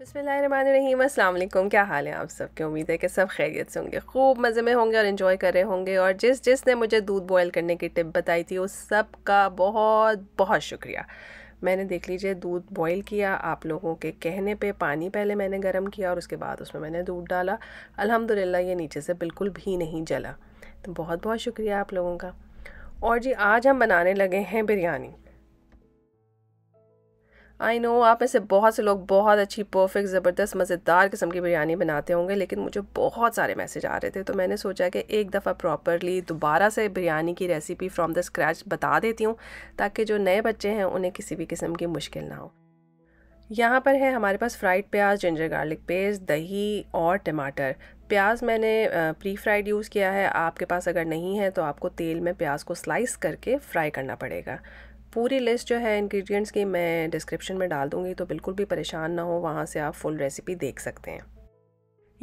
बसमीम असल क्या हाल है आप सबके उम्मीद है कि सब खैरियत से होंगे खूब मज़े में होंगे और इन्जॉय कर रहे होंगे और जिस जिसने मुझे दूध बॉयल करने की टिप बताई थी उस सब का बहुत बहुत शुक्रिया मैंने देख लीजिए दूध बॉईल किया आप लोगों के कहने पे पानी पहले मैंने गर्म किया और उसके बाद उसमें मैंने दूध डाला अल्हम्दुलिल्लाह ये नीचे से बिल्कुल भी नहीं जला तो बहुत बहुत शुक्रिया आप लोगों का और जी आज हम बनाने लगे हैं बिरयानी आई नो आप में से बहुत से लोग बहुत अच्छी परफेक्ट ज़बरदस्त मज़ेदार किस्म की बिरयानी बनाते होंगे लेकिन मुझे बहुत सारे मैसेज आ रहे थे तो मैंने सोचा कि एक दफ़ा प्रॉपरली दोबारा से बिरयानी की रेसिपी फ्रॉम द स्क्रैच बता देती हूँ ताकि जो नए बच्चे हैं उन्हें किसी भी किस्म की मुश्किल ना हो यहाँ पर है हमारे पास फ्राइड प्याज जिंजर गार्लिक पेस्ट दही और टमाटर प्याज मैंने प्री फ्राइड यूज़ किया है आपके पास अगर नहीं है तो आपको तेल में प्याज को स्लाइस करके फ्राई करना पड़ेगा पूरी लिस्ट जो है इंग्रेडिएंट्स की मैं डिस्क्रिप्शन में डाल दूँगी तो बिल्कुल भी परेशान ना हो वहाँ से आप फुल रेसिपी देख सकते हैं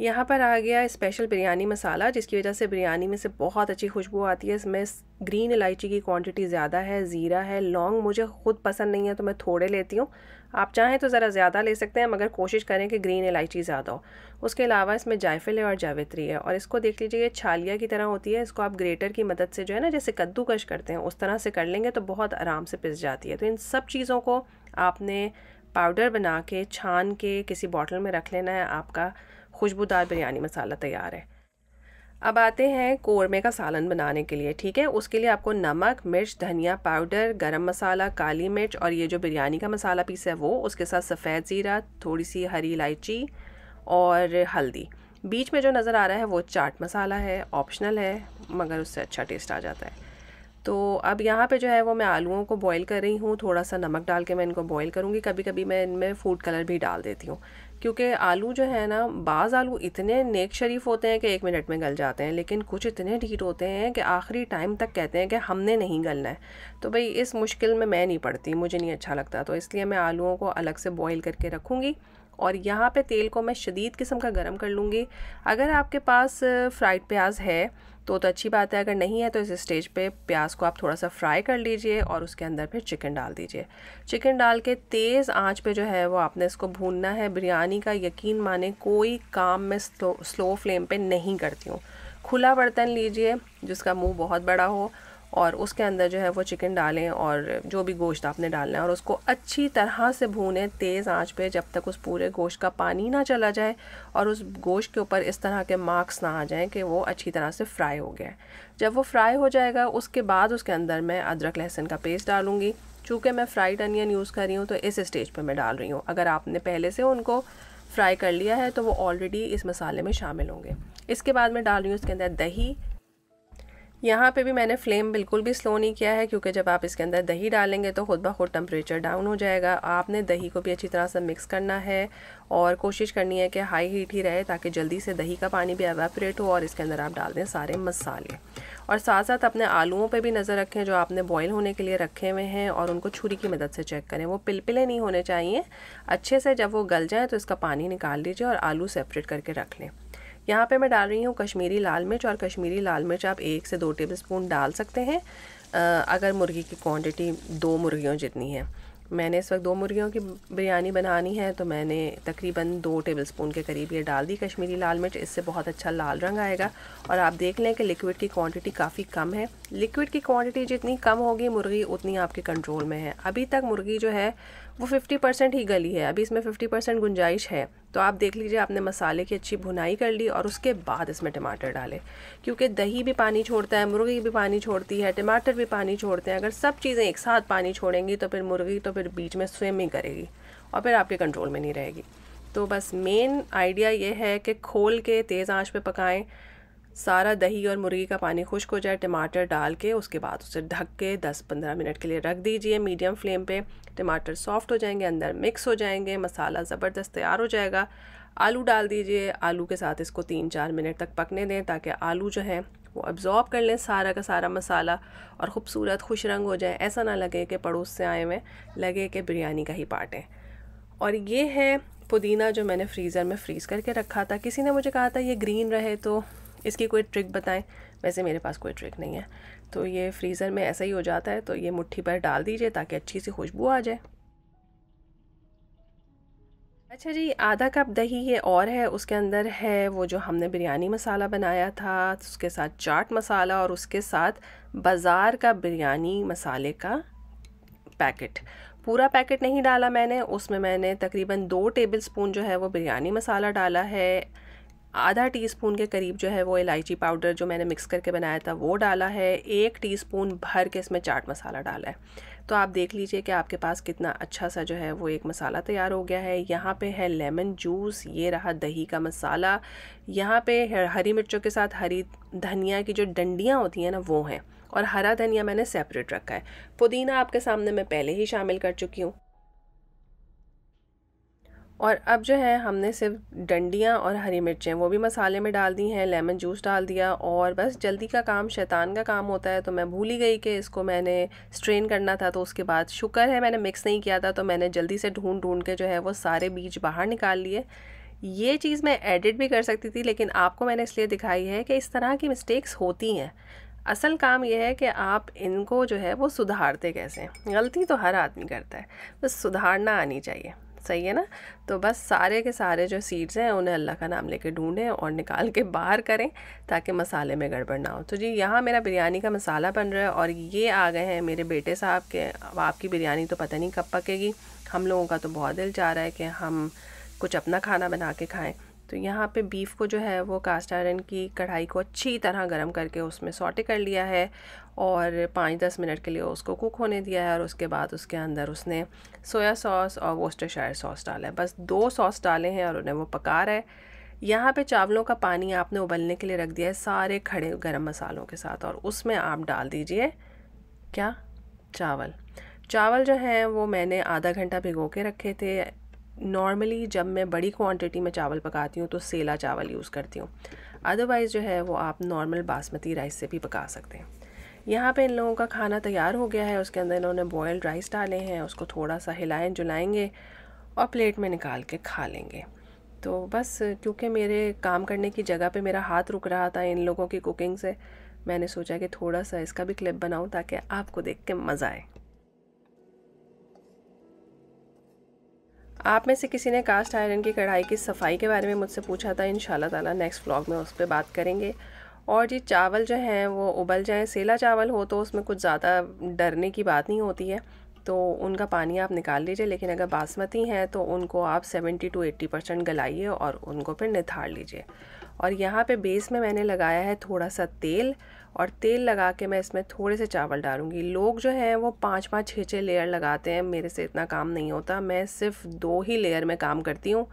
यहाँ पर आ गया स्पेशल बिरयानी मसाला जिसकी वजह से बिरयानी में से बहुत अच्छी खुशबू आती है इसमें ग्रीन इलायची की क्वांटिटी ज़्यादा है ज़ीरा है लौंग मुझे ख़ुद पसंद नहीं है तो मैं थोड़े लेती हूँ आप चाहें तो ज़रा ज़्यादा ले सकते हैं मगर कोशिश करें कि ग्रीन इलायची ज़्यादा हो उसके अलावा इसमें जायफल है और जावित्री है और इसको देख लीजिए ये छालिया की तरह होती है इसको आप ग्रेटर की मदद से जो है ना जैसे कद्दूकश करते हैं उस तरह से कर लेंगे तो बहुत आराम से पिस जाती है तो इन सब चीज़ों को आपने पाउडर बना के छान के किसी बॉटल में रख लेना है आपका खुशबूदार बिरयानी मसाला तैयार है अब आते हैं कोरमे का सालन बनाने के लिए ठीक है उसके लिए आपको नमक मिर्च धनिया पाउडर गरम मसाला काली मिर्च और ये जो बिरयानी का मसाला पीस है वो उसके साथ सफ़ेद ज़ीरा थोड़ी सी हरी इलायची और हल्दी बीच में जो नज़र आ रहा है वो चाट मसाला है ऑप्शनल है मगर उससे अच्छा टेस्ट आ जाता है तो अब यहाँ पे जो है वो मैं आलूओं को बॉईल कर रही हूँ थोड़ा सा नमक डाल के मैं इनको बॉईल करूँगी कभी कभी मैं इनमें फूड कलर भी डाल देती हूँ क्योंकि आलू जो है ना बाज़ आलू इतने नेक शरीफ होते हैं कि एक मिनट में गल जाते हैं लेकिन कुछ इतने ढीट होते हैं कि आखिरी टाइम तक कहते हैं कि हमने नहीं गलना है तो भाई इस मुश्किल में मैं नहीं पड़ती मुझे नहीं अच्छा लगता तो इसलिए मैं आलूओं को अलग से बॉईल करके रखूँगी और यहाँ पे तेल को मैं शदीद किस्म का गर्म कर लूँगी अगर आपके पास फ्राइड प्याज है तो तो अच्छी बात है अगर नहीं है तो इस स्टेज पे प्याज को आप थोड़ा सा फ्राई कर लीजिए और उसके अंदर फिर चिकन डाल दीजिए चिकन डाल के तेज़ आंच पे जो है वो आपने इसको भूनना है बिरयानी का यकीन माने कोई काम मैं स्लो स्लो फ्लेम पे नहीं करती हूँ खुला बर्तन लीजिए जिसका मुंह बहुत बड़ा हो और उसके अंदर जो है वो चिकन डालें और जो भी गोश्त आपने डालना है और उसको अच्छी तरह से भूनें तेज़ आंच पे जब तक उस पूरे गोश्त का पानी ना चला जाए और उस गोश्त के ऊपर इस तरह के मार्क्स ना आ जाएं कि वो अच्छी तरह से फ्राई हो गया जब वो फ्राई हो जाएगा उसके बाद उसके अंदर मैं अदरक लहसुन का पेस्ट डालूँगी चूँकि मैं फ्राइड अनियन यूज़ कर रही हूँ तो इस स्टेज पर मैं डाल रही हूँ अगर आपने पहले से उनको फ्राई कर लिया है तो वो ऑलरेडी इस मसाले में शामिल होंगे इसके बाद मैं डाल रही हूँ उसके अंदर दही यहाँ पे भी मैंने फ्लेम बिल्कुल भी स्लो नहीं किया है क्योंकि जब आप इसके अंदर दही डालेंगे तो खुद ब खुद टेम्परेचर डाउन हो जाएगा आपने दही को भी अच्छी तरह से मिक्स करना है और कोशिश करनी है कि हाई हीट ही रहे ताकि जल्दी से दही का पानी भी एवेपरेट हो और इसके अंदर आप डाल दें सारे मसाले और साथ साथ अपने आलूओं पर भी नज़र रखें जो आपने बॉयल होने के लिए रखे हुए हैं और उनको छुरी की मदद से चेक करें वो पिलपिले नहीं होने चाहिए अच्छे से जब वो गल जाएँ तो इसका पानी निकाल लीजिए और आलू सेपरेट करके रख लें यहाँ पे मैं डाल रही हूँ कश्मीरी लाल मिर्च और कश्मीरी लाल मिर्च आप एक से दो टेबल स्पून डाल सकते हैं अगर मुर्गी की क्वांटिटी दो मुर्गियों जितनी है मैंने इस वक्त दो मुर्गियों की बिरयानी बनानी है तो मैंने तकरीबन दो टेबलस्पून के करीब ये डाल दी कश्मीरी लाल मिर्च इससे बहुत अच्छा लाल रंग आएगा और आप देख लें कि लिक्विड की क्वांटिटी काफ़ी कम है लिक्विड की क्वांटिटी जितनी कम होगी मुर्गी उतनी आपके कंट्रोल में है अभी तक मुर्गी जो है वो फिफ्टी परसेंट ही गली है अभी इसमें फिफ्टी परसेंट गुंजाइश है तो आप देख लीजिए आपने मसाले की अच्छी भुनाई कर ली और उसके बाद इसमें टमाटर डालें क्योंकि दही भी पानी छोड़ता है मुर्गी भी पानी छोड़ती है टमाटर भी पानी छोड़ते हैं अगर सब चीज़ें एक साथ पानी छोड़ेंगी तो फिर मुर्गी तो फिर बीच में स्विमिंग करेगी और फिर आपके कंट्रोल में नहीं रहेगी तो बस मेन आइडिया ये है कि खोल के तेज़ आँच पर पकाएं सारा दही और मुर्गी का पानी खुश्क हो जाए टमाटर डाल के उसके बाद उसे ढक के 10-15 मिनट के लिए रख दीजिए मीडियम फ्लेम पे टमाटर सॉफ्ट हो जाएंगे अंदर मिक्स हो जाएंगे मसाला ज़बरदस्त तैयार हो जाएगा आलू डाल दीजिए आलू के साथ इसको तीन चार मिनट तक पकने दें ताकि आलू जो है वो अब्ज़ॉर्ब कर लें सारा का सारा मसाला और ख़ूबसूरत खुश रंग हो जाए ऐसा ना लगे कि पड़ोस से आए हुए लगे कि बिरयानी का ही पार्ट है और ये है पुदीना जो मैंने फ्रीज़र में फ्रीज़ करके रखा था किसी ने मुझे कहा था ये ग्रीन रहे तो इसकी कोई ट्रिक बताएं वैसे मेरे पास कोई ट्रिक नहीं है तो ये फ्रीज़र में ऐसा ही हो जाता है तो ये मुट्ठी पर डाल दीजिए ताकि अच्छी सी खुशबू आ जाए अच्छा जी आधा कप दही ये और है उसके अंदर है वो जो हमने बिरयानी मसाला बनाया था उसके साथ चाट मसाला और उसके साथ बाज़ार का बिरयानी मसाले का पैकेट पूरा पैकेट नहीं डाला मैंने उसमें मैंने तकरीबन दो टेबल स्पून जो है वो बिरयानी मसाला डाला है आधा टीस्पून के करीब जो है वो इलायची पाउडर जो मैंने मिक्स करके बनाया था वो डाला है एक टीस्पून भर के इसमें चाट मसाला डाला है तो आप देख लीजिए कि आपके पास कितना अच्छा सा जो है वो एक मसाला तैयार हो गया है यहाँ पे है लेमन जूस ये रहा दही का मसाला यहाँ पे हरी मिर्चों के साथ हरी धनिया की जो डंडियाँ होती हैं ना वो हैं और हरा धनिया मैंने सेपरेट रखा है पुदीना आपके सामने मैं पहले ही शामिल कर चुकी हूँ और अब जो है हमने सिर्फ डंडियाँ और हरी मिर्चें वो भी मसाले में डाल दी हैं लेमन जूस डाल दिया और बस जल्दी का काम शैतान का काम होता है तो मैं भूल ही गई कि इसको मैंने स्ट्रेन करना था तो उसके बाद शुक्र है मैंने मिक्स नहीं किया था तो मैंने जल्दी से ढूंढ ढूंढ के जो है वो सारे बीज बाहर निकाल लिए ये चीज़ मैं एडिट भी कर सकती थी लेकिन आपको मैंने इसलिए दिखाई है कि इस तरह की मिस्टेक्स होती हैं असल काम यह है कि आप इनको जो है वो सुधारते कैसे गलती तो हर आदमी करता है बस सुधारना आनी चाहिए सही है ना तो बस सारे के सारे जो सीड्स हैं उन्हें अल्लाह का नाम लेके ढूंढें और निकाल के बाहर करें ताकि मसाले में गड़बड़ ना हो तो जी यहाँ मेरा बिरयानी का मसाला बन रहा है और ये आ गए हैं मेरे बेटे साहब के अब आपकी बिरयानी तो पता नहीं कब पकेगी हम लोगों का तो बहुत दिल चाह रहा है कि हम कुछ अपना खाना बना के खाएँ तो यहाँ पे बीफ को जो है वो कास्ट आयरन की कढ़ाई को अच्छी तरह गर्म करके उसमें सोटे कर लिया है और पाँच दस मिनट के लिए उसको कुक होने दिया है और उसके बाद उसके अंदर उसने सोया सॉस और वोस्टर सॉस डाला है बस दो सॉस डाले हैं और उन्हें वो पका रहा है यहाँ पे चावलों का पानी आपने उबलने के लिए रख दिया है सारे खड़े गर्म मसालों के साथ और उसमें आप डाल दीजिए क्या चावल चावल जो हैं वो मैंने आधा घंटा भिगो के रखे थे नॉर्मली जब मैं बड़ी क्वांटिटी में चावल पकाती हूँ तो सेला चावल यूज़ करती हूँ अदरवाइज़ जो है वो आप नॉर्मल बासमती राइस से भी पका सकते हैं यहाँ पे इन लोगों का खाना तैयार हो गया है उसके अंदर इन्होंने बॉयल्ड राइस डाले हैं उसको थोड़ा सा हिलाएं जुलाएंगे और प्लेट में निकाल के खा लेंगे तो बस क्योंकि मेरे काम करने की जगह पे मेरा हाथ रुक रहा था इन लोगों की कुकिंग से मैंने सोचा कि थोड़ा सा इसका भी क्लिप बनाऊं ताकि आपको देख के मज़ा आए आप में से किसी ने कास्ट आयरन की कढ़ाई की सफाई के बारे में मुझसे पूछा था इन ताला नेक्स्ट व्लॉग में उस पर बात करेंगे और जी चावल जो हैं वो उबल जाएं सेला चावल हो तो उसमें कुछ ज़्यादा डरने की बात नहीं होती है तो उनका पानी आप निकाल लीजिए लेकिन अगर बासमती हैं तो उनको आप सेवेंटी टू एट्टी परसेंट गलाइए और उनको फिर निथार लीजिए और यहाँ पे बेस में मैंने लगाया है थोड़ा सा तेल और तेल लगा के मैं इसमें थोड़े से चावल डालूँगी लोग जो हैं वो पाँच पाँच छः छः लेयर लगाते हैं मेरे से इतना काम नहीं होता मैं सिर्फ दो ही लेयर में काम करती हूँ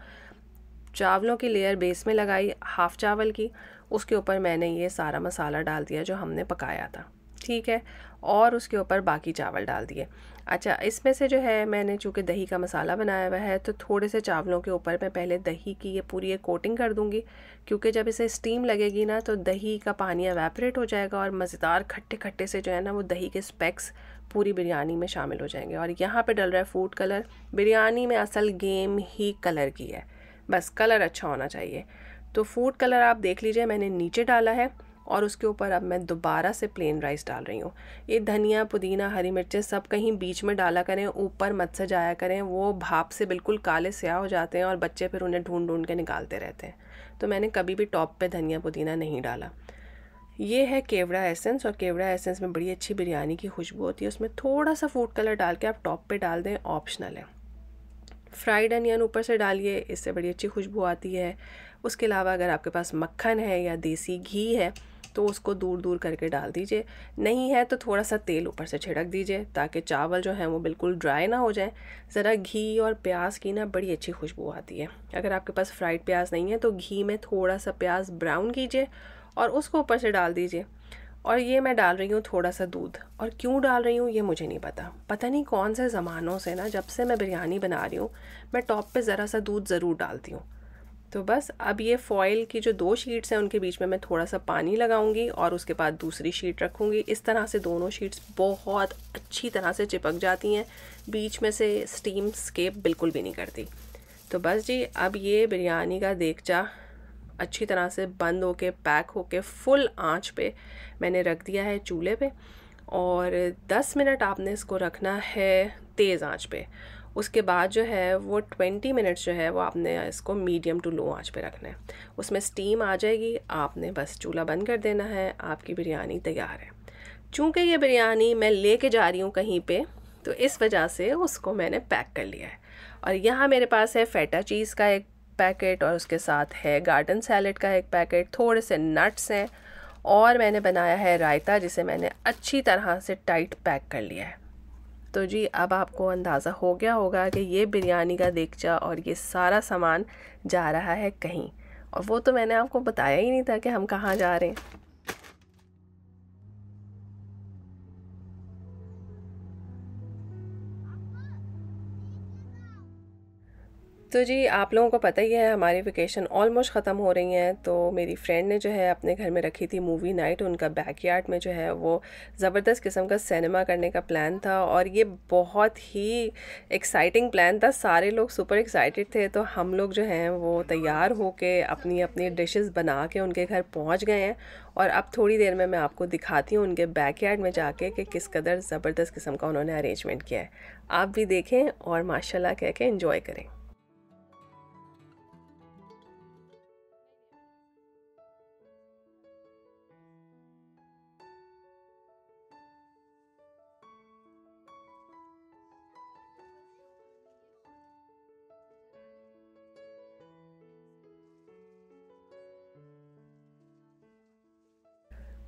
चावलों की लेयर बेस में लगाई हाफ़ चावल की उसके ऊपर मैंने ये सारा मसाला डाल दिया जो हमने पकाया था ठीक है और उसके ऊपर बाकी चावल डाल दिए अच्छा इसमें से जो है मैंने चूँकि दही का मसाला बनाया हुआ है तो थोड़े से चावलों के ऊपर मैं पहले दही की ये पूरी ये कोटिंग कर दूँगी क्योंकि जब इसे स्टीम लगेगी ना तो दही का पानी एवेपरेट हो जाएगा और मज़ेदार खट्टे खट्टे से जो है ना वो दही के स्पेक्स पूरी बिरयानी में शामिल हो जाएंगे और यहाँ पर डल रहा है फूड कलर बिरयानी में असल गेम ही कलर की है बस कलर अच्छा होना चाहिए तो फूड कलर आप देख लीजिए मैंने नीचे डाला है और उसके ऊपर अब मैं दोबारा से प्लेन राइस डाल रही हूँ ये धनिया पुदीना हरी मिर्चें सब कहीं बीच में डाला करें ऊपर मत से जाया करें वो भाप से बिल्कुल काले स्याह हो जाते हैं और बच्चे फिर उन्हें ढूंढ ढूंढ के निकालते रहते हैं तो मैंने कभी भी टॉप पर धनिया पुदीना नहीं डाला ये है केवड़ा एसेंस और केवड़ा एसेंस में बड़ी अच्छी बिरयानी की खुशबू होती है उसमें थोड़ा सा फूड कलर डाल के आप टॉप पे डाल दें ऑप्शनल है फ्राइड अनियन ऊपर से डालिए इससे बड़ी अच्छी खुशबू आती है उसके अलावा अगर आपके पास मक्खन है या देसी घी है तो उसको दूर दूर करके डाल दीजिए नहीं है तो थोड़ा सा तेल ऊपर से छिड़क दीजिए ताकि चावल जो हैं वो बिल्कुल ड्राई ना हो जाए ज़रा घी और प्याज की ना बड़ी अच्छी खुशबू आती है अगर आपके पास फ्राइड प्याज नहीं है तो घी में थोड़ा सा प्याज ब्राउन कीजिए और उसको ऊपर से डाल दीजिए और ये मैं डाल रही हूँ थोड़ा सा दूध और क्यों डाल रही हूँ ये मुझे नहीं पता पता नहीं कौन से ज़मानों से ना जब से मैं बिरयानी बना रही हूँ मैं टॉप पे ज़रा सा दूध ज़रूर डालती हूँ तो बस अब ये फॉयल की जो दो शीट्स हैं उनके बीच में मैं थोड़ा सा पानी लगाऊंगी और उसके बाद दूसरी शीट रखूंगी इस तरह से दोनों शीट्स बहुत अच्छी तरह से चिपक जाती हैं बीच में से स्टीम स्केप बिल्कुल भी नहीं करती तो बस जी अब ये बिरयानी का देखचा अच्छी तरह से बंद हो के पैक हो के फुल आँच पे मैंने रख दिया है चूल्हे पे और 10 मिनट आपने इसको रखना है तेज़ आँच पे उसके बाद जो है वो ट्वेंटी मिनट्स जो है वो आपने इसको मीडियम टू लो आंच पे रखना है उसमें स्टीम आ जाएगी आपने बस चूल्हा बंद कर देना है आपकी बिरयानी तैयार है चूँकि ये बिरयानी मैं लेके जा रही हूँ कहीं पर तो इस वजह से उसको मैंने पैक कर लिया है और यहाँ मेरे पास है फेटा चीज़ का एक पैकेट और उसके साथ है गार्डन सैलड का एक पैकेट थोड़े से नट्स हैं और मैंने बनाया है रायता जिसे मैंने अच्छी तरह से टाइट पैक कर लिया है तो जी अब आपको अंदाज़ा हो गया होगा कि ये बिरयानी का देगचा और ये सारा सामान जा रहा है कहीं और वो तो मैंने आपको बताया ही नहीं था कि हम कहाँ जा रहे हैं तो जी आप लोगों को पता ही है हमारी वेकेशन ऑलमोस्ट ख़त्म हो रही हैं तो मेरी फ्रेंड ने जो है अपने घर में रखी थी मूवी नाइट उनका बैकयार्ड में जो है वो ज़बरदस्त किस्म का सिनेमा करने का प्लान था और ये बहुत ही एक्साइटिंग प्लान था सारे लोग सुपर एक्साइटेड थे तो हम लोग जो हैं वो तैयार होके अपनी अपनी डिशेज़ बना के उनके घर पहुँच गए हैं और अब थोड़ी देर में मैं आपको दिखाती हूँ उनके बैकयार्ड में जाके कि किस कदर ज़बरदस्त किस्म का उन्होंने अरेंजमेंट किया है आप भी देखें और माशाल्लाह कह के इन्जॉय करें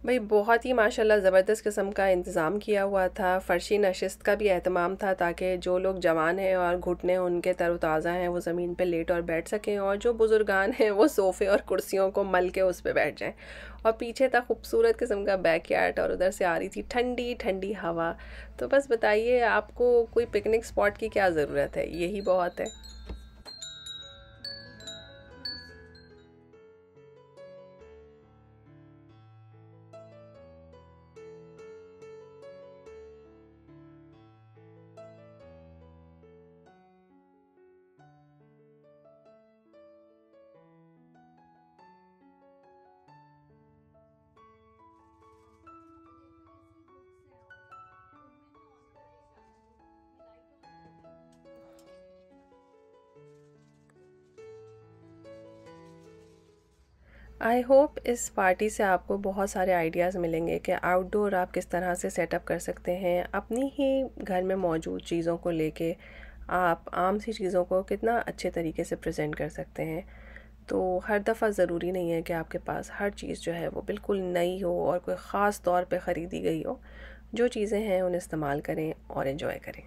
भाई बहुत ही माशाल्लाह ज़बरदस्त किस्म का इंतज़ाम किया हुआ था फ़र्शी नशस्त का भी अहतमाम था ताकि जो लोग जवान हैं और घुटने उनके तरोताज़ा हैं वो ज़मीन पर लेट और बैठ सकें और जो बुज़ुर्गान हैं वो सोफ़े और कुर्सियों को मल के उस पर बैठ जाएँ और पीछे था खूबसूरत किस्म का बैक यार्ड और उधर से आ रही थी ठंडी ठंडी हवा तो बस बताइए आपको कोई पिकनिक स्पॉट की क्या ज़रूरत है यही बहुत है आई होप इस पार्टी से आपको बहुत सारे आइडियाज़ मिलेंगे कि आउटडोर आप किस तरह से सेटअप कर सकते हैं अपनी ही घर में मौजूद चीज़ों को लेके आप आम सी चीज़ों को कितना अच्छे तरीके से प्रेजेंट कर सकते हैं तो हर दफ़ा ज़रूरी नहीं है कि आपके पास हर चीज़ जो है वो बिल्कुल नई हो और कोई ख़ास तौर पे ख़रीदी गई हो जो चीज़ें हैं उन्हें इस्तेमाल करें और इन्जॉय करें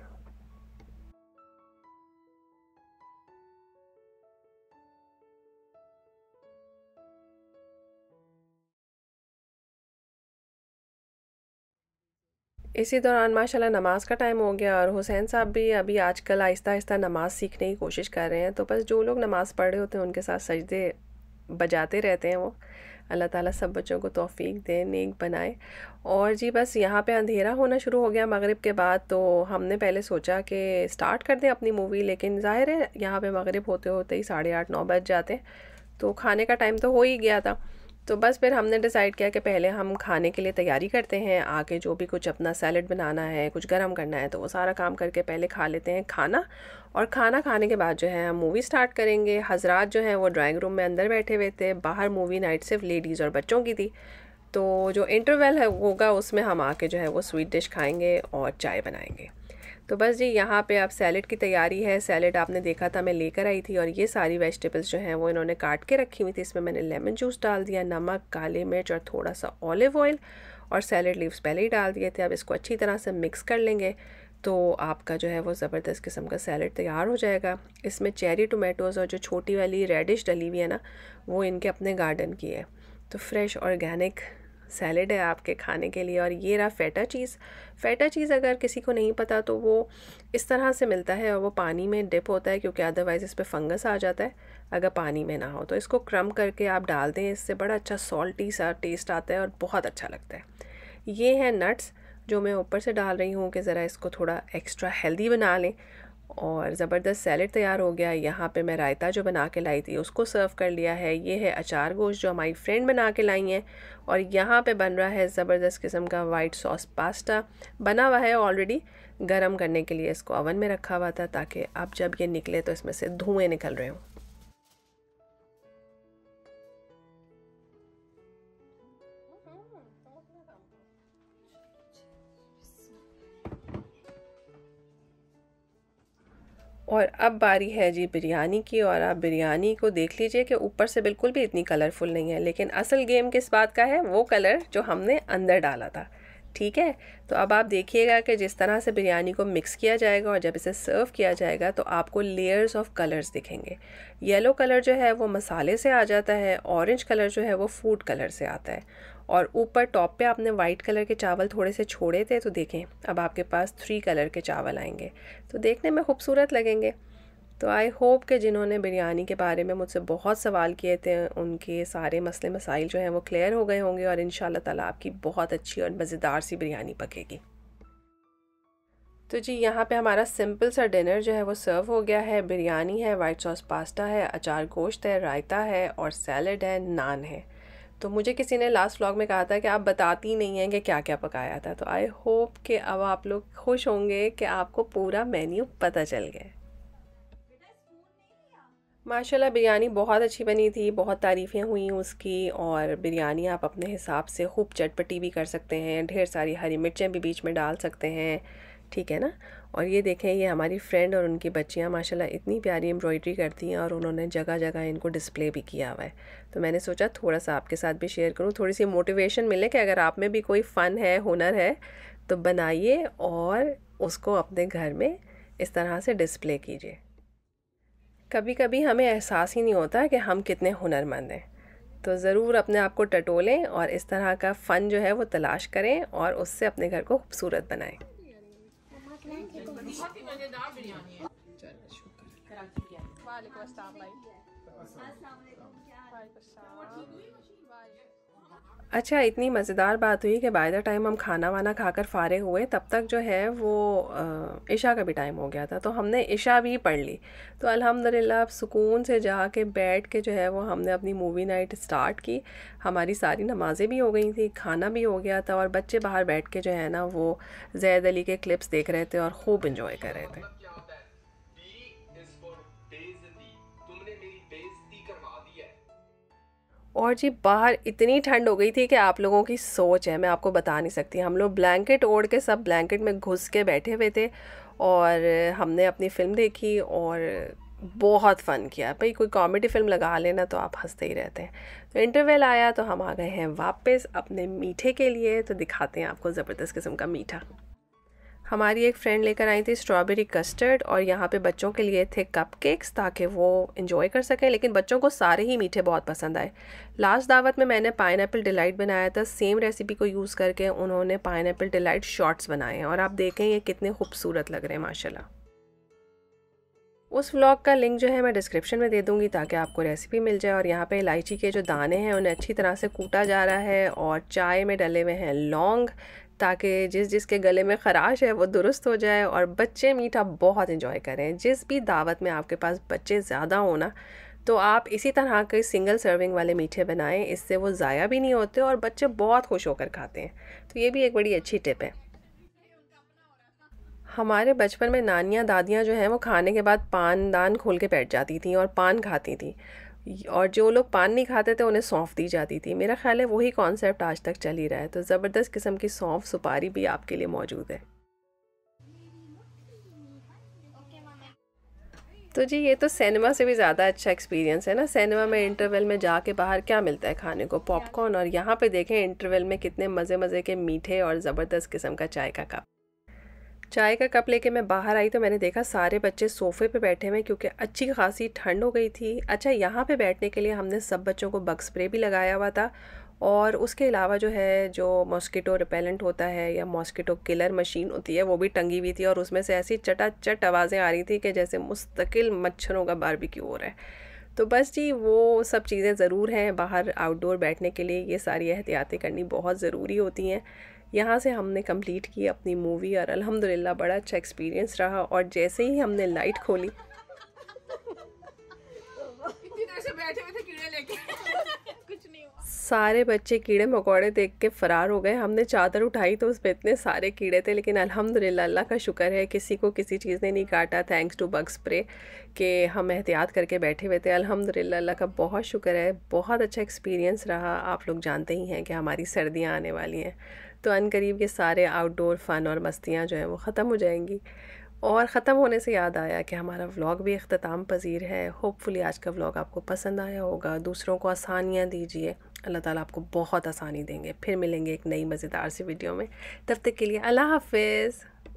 इसी दौरान माशाल्लाह नमाज का टाइम हो गया और हुसैन साहब भी अभी आजकल आहिस्ता आहिस्ता नमाज सीखने की कोशिश कर रहे हैं तो बस जो लोग नमाज़ पढ़ रहे होते हैं उनके साथ सजदे बजाते रहते हैं वो अल्लाह ताला सब बच्चों को तोफ़ी दे नेक बनाए और जी बस यहाँ पे अंधेरा होना शुरू हो गया मगरिब के बाद तो हमने पहले सोचा कि स्टार्ट कर दें अपनी मूवी लेकिन ज़ाहिर है यहाँ पे मगरिब होते होते ही साढ़े आठ नौ बज जाते हैं तो खाने का टाइम तो हो ही गया था तो बस फिर हमने डिसाइड किया कि पहले हम खाने के लिए तैयारी करते हैं आके जो भी कुछ अपना सैलड बनाना है कुछ गर्म करना है तो वो सारा काम करके पहले खा लेते हैं खाना और खाना खाने के बाद जो है हम मूवी स्टार्ट करेंगे हजरात जो है वो ड्राइंग रूम में अंदर बैठे हुए थे बाहर मूवी नाइट सिर्फ लेडीज़ और बच्चों की थी तो जो इंटरवल है होगा उसमें हम आके जो है वो स्वीट डिश खाएंगे और चाय बनाएंगे तो बस जी यहाँ पे आप सैलेड की तैयारी है सैलेड आपने देखा था मैं लेकर आई थी और ये सारी वेजिटेबल्स जो हैं वो इन्होंने काट के रखी हुई थी इसमें मैंने लेमन जूस डाल दिया नमक काली मिर्च और थोड़ा सा ऑलिव ऑयल और सैलेड लीव्स पहले ही डाल दिए थे अब इसको अच्छी तरह से मिक्स कर लेंगे तो आपका जो है वो ज़बरदस्त किस्म का सैलड तैयार हो जाएगा इसमें चेरी टोमेटोज़ और जो छोटी वाली रेडिश डली हुई है ना वो इनके अपने गार्डन की है तो फ्रेश ऑर्गेनिक सैलड है आपके खाने के लिए और ये रहा फेटा चीज़ फेटा चीज़ अगर किसी को नहीं पता तो वो इस तरह से मिलता है और वो पानी में डिप होता है क्योंकि अदरवाइज़ इस पर फंगस आ जाता है अगर पानी में ना हो तो इसको क्रम करके आप डाल दें इससे बड़ा अच्छा सॉल्टी सा टेस्ट आता है और बहुत अच्छा लगता है ये है नट्स जो मैं ऊपर से डाल रही हूँ कि ज़रा इसको थोड़ा एक्स्ट्रा हेल्दी बना लें और ज़बरदस्त सैलड तैयार हो गया यहाँ पे मैं रायता जो बना के लाई थी उसको सर्व कर लिया है ये है अचार गोश्त जो हमारी फ्रेंड बना के लाई हैं और यहाँ पे बन रहा है ज़बरदस्त किस्म का वाइट सॉस पास्ता बना हुआ है ऑलरेडी गर्म करने के लिए इसको ओवन में रखा हुआ था ताकि आप जब ये निकले तो इसमें से धुएँ निकल रहे हों और अब बारी है जी बिरयानी की और आप बिरयानी को देख लीजिए कि ऊपर से बिल्कुल भी इतनी कलरफुल नहीं है लेकिन असल गेम किस बात का है वो कलर जो हमने अंदर डाला था ठीक है तो अब आप देखिएगा कि जिस तरह से बिरयानी को मिक्स किया जाएगा और जब इसे सर्व किया जाएगा तो आपको लेयर्स ऑफ कलर्स दिखेंगे येलो कलर जो है वो मसाले से आ जाता है ऑरेंज कलर जो है वो फूड कलर से आता है और ऊपर टॉप पे आपने वाइट कलर के चावल थोड़े से छोड़े थे तो देखें अब आपके पास थ्री कलर के चावल आएंगे तो देखने में खूबसूरत लगेंगे तो आई होप कि जिन्होंने बिरयानी के बारे में मुझसे बहुत सवाल किए थे उनके सारे मसले मसाइल जो हैं वो क्लियर हो गए होंगे और इन ताला आपकी बहुत अच्छी और मज़ेदार सी बिरयानी पकेगी तो जी यहाँ पे हमारा सिंपल सा डिनर जो है वो सर्व हो गया है बिरयानी है वाइट सॉस पास्ता है अचार गोश्त है रायता है और सैलड है नान है तो मुझे किसी ने लास्ट व्लॉग में कहा था कि आप बताती नहीं हैं कि क्या क्या पकाया था तो आई होप कि अब आप लोग खुश होंगे कि आपको पूरा मेन्यू पता चल गया माशाल्लाह बिरयानी बहुत अच्छी बनी थी बहुत तारीफ़ें हुई उसकी और बिरयानी आप अपने हिसाब से खूब चटपटी भी कर सकते हैं ढेर सारी हरी मिर्चें भी बीच में डाल सकते हैं ठीक है ना और ये देखें ये हमारी फ्रेंड और उनकी बच्चियाँ माशाल्लाह इतनी प्यारी एम्ब्रॉयडरी करती हैं और उन्होंने जगह जगह इनको डिस्प्ले भी किया हुआ है तो मैंने सोचा थोड़ा सा आपके साथ भी शेयर करूँ थोड़ी सी मोटिवेशन मिले कि अगर आप में भी कोई फ़न है हुनर है तो बनाइए और उसको अपने घर में इस तरह से डिस्प्ले कीजिए कभी कभी हमें एहसास ही नहीं होता कि हम कितने हुनरमंद हैं तो ज़रूर अपने आप को टटोलें और इस तरह का फ़न जो है वो तलाश करें और उससे अपने घर को खूबसूरत बनाएं बहुत ही मजेदार बिरयानी है वालेकुम भाई वालेकुम अच्छा इतनी मज़ेदार बात हुई कि बाय द टाइम हम खाना वाना खाकर फारे हुए तब तक जो है वो इशा का भी टाइम हो गया था तो हमने इशा भी पढ़ ली तो अल्हम्दुलिल्लाह अब सुकून से जा के बैठ के जो है वो हमने अपनी मूवी नाइट स्टार्ट की हमारी सारी नमाज़ें भी हो गई थी खाना भी हो गया था और बच्चे बाहर बैठ के जो है ना वो जैद अली के क्लिप्स देख रहे थे और खूब इन्जॉय कर रहे थे और जी बाहर इतनी ठंड हो गई थी कि आप लोगों की सोच है मैं आपको बता नहीं सकती हम लोग ब्लैंकेट ओढ़ के सब ब्लैंकेट में घुस के बैठे हुए थे और हमने अपनी फ़िल्म देखी और बहुत फ़न किया भाई कोई कॉमेडी फिल्म लगा लेना तो आप हंसते ही रहते हैं तो इंटरवल आया तो हम आ गए हैं वापस अपने मीठे के लिए तो दिखाते हैं आपको ज़बरदस्त किस्म का मीठा हमारी एक फ्रेंड लेकर आई थी स्ट्रॉबेरी कस्टर्ड और यहाँ पे बच्चों के लिए थे कप केक्स ताकि वो इन्जॉय कर सकें लेकिन बच्चों को सारे ही मीठे बहुत पसंद आए लास्ट दावत में मैंने पाइन डिलाइट बनाया था सेम रेसिपी को यूज़ करके उन्होंने पाइन डिलाइट शॉर्ट्स बनाए हैं और आप देखें ये कितने खूबसूरत लग रहे हैं माशाला उस व्लॉग का लिंक जो है मैं डिस्क्रिप्शन में दे दूंगी ताकि आपको रेसिपी मिल जाए और यहाँ पे इलायची के जो दाने हैं उन्हें अच्छी तरह से कूटा जा रहा है और चाय में डले हुए हैं लौंग ताकि जिस जिसके गले में खराश है वो दुरुस्त हो जाए और बच्चे मीठा बहुत इन्जॉय करें जिस भी दावत में आपके पास बच्चे ज़्यादा हो ना तो आप इसी तरह के सिंगल सर्विंग वाले मीठे बनाएं इससे वो ज़ाया भी नहीं होते और बच्चे बहुत खुश होकर खाते हैं तो ये भी एक बड़ी अच्छी टिप है हमारे बचपन में नानियाँ दादियाँ जो हैं वो खाने के बाद पान दान खोल के बैठ जाती थी और पान खाती थी और जो लोग पान नहीं खाते थे उन्हें सौंफ दी जाती थी मेरा ख्याल है वही कॉन्सेप्ट आज तक चल ही रहा है तो ज़बरदस्त किस्म की सौंफ सुपारी भी आपके लिए मौजूद है तो जी ये तो सिनेमा से भी ज़्यादा अच्छा एक्सपीरियंस है ना सिनेमा में इंटरवल में जाके बाहर क्या मिलता है खाने को पॉपकॉर्न और यहाँ पे देखें इंटरवल में कितने मज़े मज़े के मीठे और ज़बरदस्त किस्म का चाय का कप चाय का कप लेके मैं बाहर आई तो मैंने देखा सारे बच्चे सोफ़े पे बैठे हुए क्योंकि अच्छी खासी ठंड हो गई थी अच्छा यहाँ पे बैठने के लिए हमने सब बच्चों को बग स्प्रे भी लगाया हुआ था और उसके अलावा जो है जो मॉस्किटो रिपेलेंट होता है या मॉस्किटो किलर मशीन होती है वो भी टंगी हुई थी और उसमें से ऐसी चटाचट आवाज़ें आ रही थी कि जैसे मुस्तकिल मच्छरों का बारबेक्यू हो रहा है तो बस जी वो सब चीज़ें ज़रूर हैं बाहर आउटडोर बैठने के लिए ये सारी एहतियातें करनी बहुत ज़रूरी होती हैं यहाँ से हमने कंप्लीट की अपनी मूवी और अल्हम्दुलिल्लाह बड़ा अच्छा एक्सपीरियंस रहा और जैसे ही हमने लाइट खोली सारे बच्चे कीड़े मकोड़े देख के फरार हो गए हमने चादर उठाई तो उस पर इतने सारे कीड़े थे लेकिन अल्हम्दुलिल्लाह अल्लाह का शुक्र है किसी को किसी चीज़ ने नहीं काटा थैंक्स टू बग स्प्रे के हम एहतियात करके बैठे हुए थे अल्हम्दुलिल्लाह अल्लाह का बहुत शुक्र है बहुत अच्छा एक्सपीरियंस रहा आप लोग जानते ही हैं कि हमारी सर्दियाँ आने वाली हैं तो अन करीब ये सारे आउटडोर फ़न और मस्तियाँ जो हैं वो ख़त्म हो जाएंगी और ख़त्म होने से याद आया कि हमारा व्लॉग भी अख्ताम पजीर है होपफुली आज का व्लॉग आपको पसंद आया होगा दूसरों को आसानियाँ दीजिए अल्लाह ताला आपको बहुत आसानी देंगे फिर मिलेंगे एक नई मज़ेदार सी वीडियो में तब तक के लिए अल्लाह हाफिज़